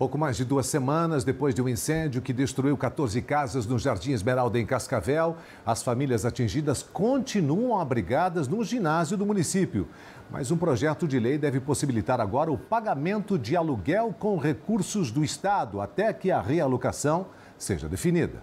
Pouco mais de duas semanas depois de um incêndio que destruiu 14 casas no Jardim Esmeralda, em Cascavel, as famílias atingidas continuam abrigadas no ginásio do município. Mas um projeto de lei deve possibilitar agora o pagamento de aluguel com recursos do Estado até que a realocação seja definida.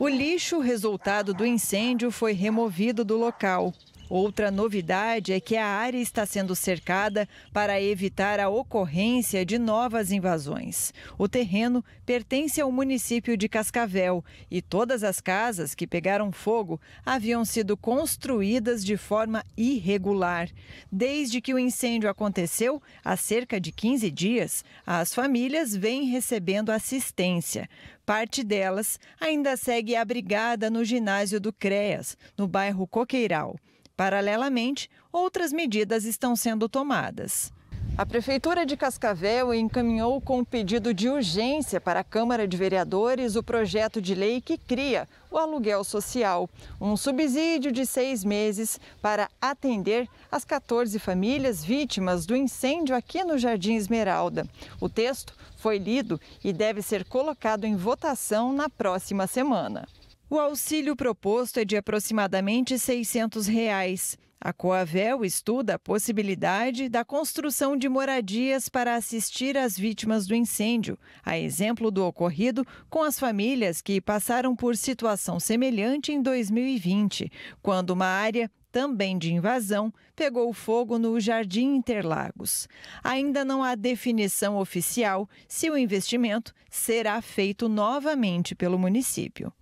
O lixo resultado do incêndio foi removido do local. Outra novidade é que a área está sendo cercada para evitar a ocorrência de novas invasões. O terreno pertence ao município de Cascavel e todas as casas que pegaram fogo haviam sido construídas de forma irregular. Desde que o incêndio aconteceu, há cerca de 15 dias, as famílias vêm recebendo assistência. Parte delas ainda segue abrigada no ginásio do CREAS, no bairro Coqueiral. Paralelamente, outras medidas estão sendo tomadas. A Prefeitura de Cascavel encaminhou com pedido de urgência para a Câmara de Vereadores o projeto de lei que cria o aluguel social, um subsídio de seis meses para atender as 14 famílias vítimas do incêndio aqui no Jardim Esmeralda. O texto foi lido e deve ser colocado em votação na próxima semana. O auxílio proposto é de aproximadamente R$ 600. Reais. A Coavel estuda a possibilidade da construção de moradias para assistir às vítimas do incêndio, a exemplo do ocorrido com as famílias que passaram por situação semelhante em 2020, quando uma área também de invasão, pegou fogo no Jardim Interlagos. Ainda não há definição oficial se o investimento será feito novamente pelo município.